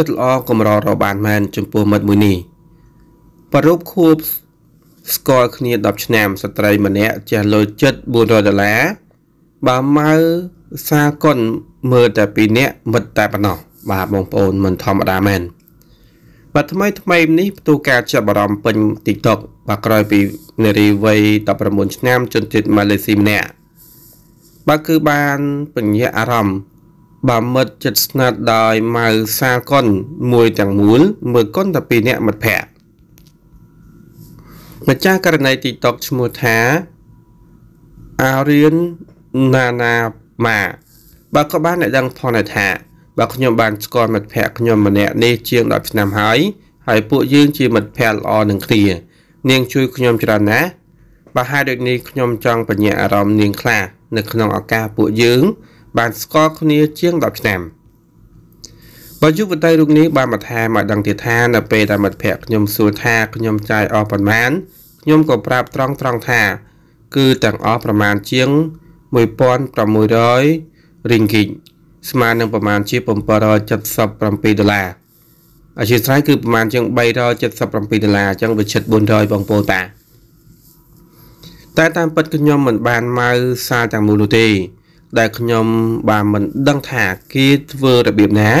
ចិត្តល្អកម្ររបានមែនចំពោះមិត្តមួយនេះប្ររូបខួបស្គាល់គ្នា10ឆ្នាំស្ត្រីម្នាក់ចេះលុយចិត្ត400ដុល្លារបើម៉ៅសាកុនមើលតែពីរនាក់មិត្តតែប៉ុណ្ណោះបាទបងប្អូនមិនធម្មតាមែនបាទថ្មី ថ្មីនេះផ្ទុះការចាប់អារម្មណ៍ពេញ TikTok បាទក្រោយពីនារីវ័យ19ឆ្នាំ ជនជាតិម៉ាឡេស៊ីម្នាក់បាទគឺបានបញ្ញាអារម្មណ៍បើមិត្តចិត្តស្និទ្ធដោយម៉ៅសាលកុនមួយទាំងមូលមើលកុនតែពីរអ្នកមិត្តភ័ក្តិម្ចាស់ករណី TikTok ឈ្មោះថាអារៀនណាណាម៉ាបើក៏បានអ្នកដឹងផងដែរថាបើខ្ញុំបានស្គាល់មិត្តភ័ក្តិខ្ញុំម្នាក់នេះជាង10ឆ្នាំហើយហើយពួកយើងជាមិត្តភ័ក្តិល្អនឹងគ្នានាងជួយខ្ញុំច្រើនណាស់បើហេតុដូចនេះខ្ញុំចង់បញ្ញាអារម្មណ៍នាងខ្លះនៅក្នុងឱកាសពួកយើងបានស្គាល់គ្នាជាង10ឆ្នាំបើយុវតីរូបនេះបានមកថាមកដឹងទៀតថានៅពេលដែលមិត្តភ័ក្ដិខ្ញុំសួរថាខ្ញុំចាយអស់ប៉ុន្មានខ្ញុំក៏ប្រាប់ត្រង់ត្រង់ថា គឺទាំងអស់ប្រមាណជាង1600រីងគីតស្មើនឹងប្រមាណជា777ដុល្លារអធិស្ឋានគឺប្រមាណជាង377ដុល្លារអញ្ចឹងវាជិត400បងប្អូនតាតែតាមពិតខ្ញុំមិនបានម៉ៅសាទាំងមូលនោះទេដែលខ្ញុំបានមិនដឹងថាគេធ្វើរបៀបណា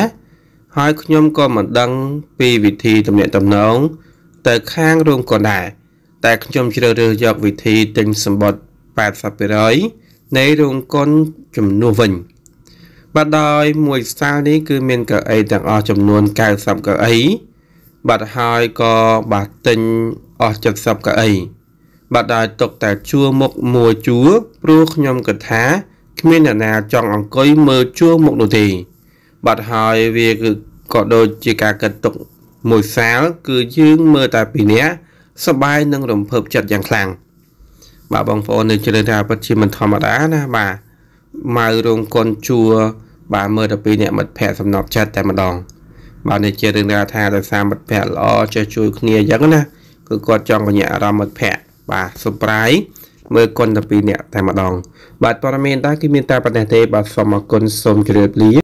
ហើយខ្ញុំក៏មិនដឹងពីវិធីទំនាក់ទំនងទៅខាងរួមក៏ដែរតែខ្ញុំជ្រើសរើសយកវិធីទិញសម្បត្តិ80%នៃរោងកុនចំនួនវិញ បាទដោយមួយស្សាលនេះគឺមានកៅអីទាំងអស់ចំនួន90កៅអី បាទហើយក៏បាទទិញអស់70កៅអីបាទដោយຕົកតែជួរមុខមួយជួរព្រោះខ្ញុំគិតថាគ្មានអ្នកណាចង់អង្គុយមើលជួរមុខនោះទេបាត់ហើយវាគឺក៏ដូចជាការកាត់ទុកមួយសាលគឺយើងមើលតែពីអ្នកសបាយនិងរំភើបចិត្តយ៉ាងខ្លាំងបាទបងប្អូននៅជឿថាពិតជាមិនធម្មតាណាបាទម៉ៅរោងកុនជួរបាទមើលតែពីអ្នកមិត្តភ័ក្តិសំណប់ចិត្តតែម្ដងបាទនេះជារឿងដែលថាដោយសារមិត្តភ័ក្តិល្អចេះជួយគ្នាអញ្ចឹងណាគឺគាត់ចង់បញ្ញាអារម្មណ៍មិត្តភ័ក្តិបាទ surprise មើលគុណតែពីរអ្នកតែម្ដងបាទព័ត៌មានតើគឺមានតែប៉ុណ្ណេះទេបាទសូមអរគុណសូមជម្រាបលា